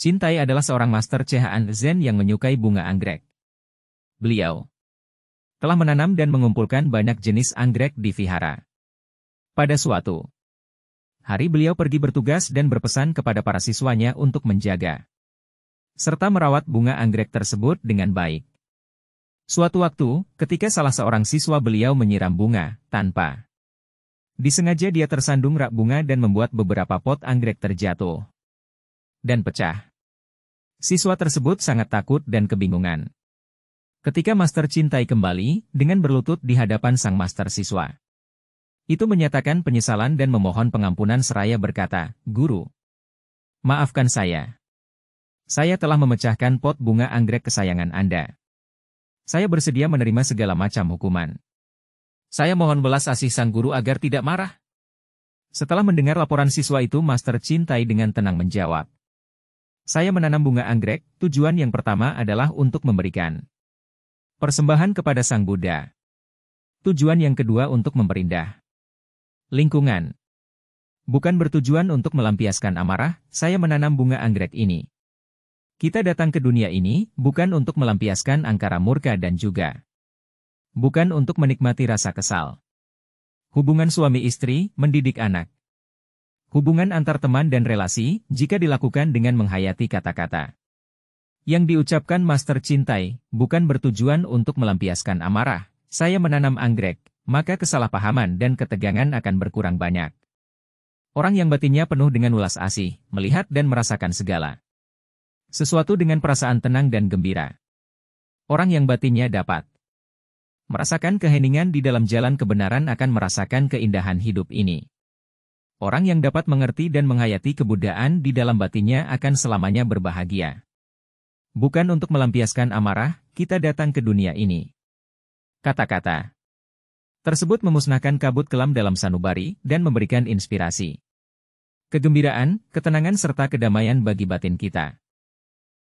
Cintai adalah seorang master cehaan Zen yang menyukai bunga anggrek. Beliau telah menanam dan mengumpulkan banyak jenis anggrek di vihara. Pada suatu hari beliau pergi bertugas dan berpesan kepada para siswanya untuk menjaga serta merawat bunga anggrek tersebut dengan baik. Suatu waktu, ketika salah seorang siswa beliau menyiram bunga, tanpa disengaja dia tersandung rak bunga dan membuat beberapa pot anggrek terjatuh dan pecah. Siswa tersebut sangat takut dan kebingungan. Ketika master cintai kembali, dengan berlutut di hadapan sang master siswa. Itu menyatakan penyesalan dan memohon pengampunan seraya berkata, Guru, maafkan saya. Saya telah memecahkan pot bunga anggrek kesayangan Anda. Saya bersedia menerima segala macam hukuman. Saya mohon belas asih sang guru agar tidak marah. Setelah mendengar laporan siswa itu, Master Cintai dengan tenang menjawab, saya menanam bunga anggrek, tujuan yang pertama adalah untuk memberikan persembahan kepada Sang Buddha. Tujuan yang kedua untuk memperindah lingkungan. Bukan bertujuan untuk melampiaskan amarah, saya menanam bunga anggrek ini. Kita datang ke dunia ini bukan untuk melampiaskan angkara murka dan juga bukan untuk menikmati rasa kesal. Hubungan suami istri, mendidik anak, Hubungan antar teman dan relasi, jika dilakukan dengan menghayati kata-kata. Yang diucapkan Master Cintai, bukan bertujuan untuk melampiaskan amarah. Saya menanam anggrek, maka kesalahpahaman dan ketegangan akan berkurang banyak. Orang yang batinnya penuh dengan ulas asih, melihat dan merasakan segala. Sesuatu dengan perasaan tenang dan gembira. Orang yang batinnya dapat merasakan keheningan di dalam jalan kebenaran akan merasakan keindahan hidup ini. Orang yang dapat mengerti dan menghayati kebudayaan di dalam batinnya akan selamanya berbahagia. Bukan untuk melampiaskan amarah, kita datang ke dunia ini. Kata-kata tersebut memusnahkan kabut kelam dalam sanubari dan memberikan inspirasi. Kegembiraan, ketenangan serta kedamaian bagi batin kita.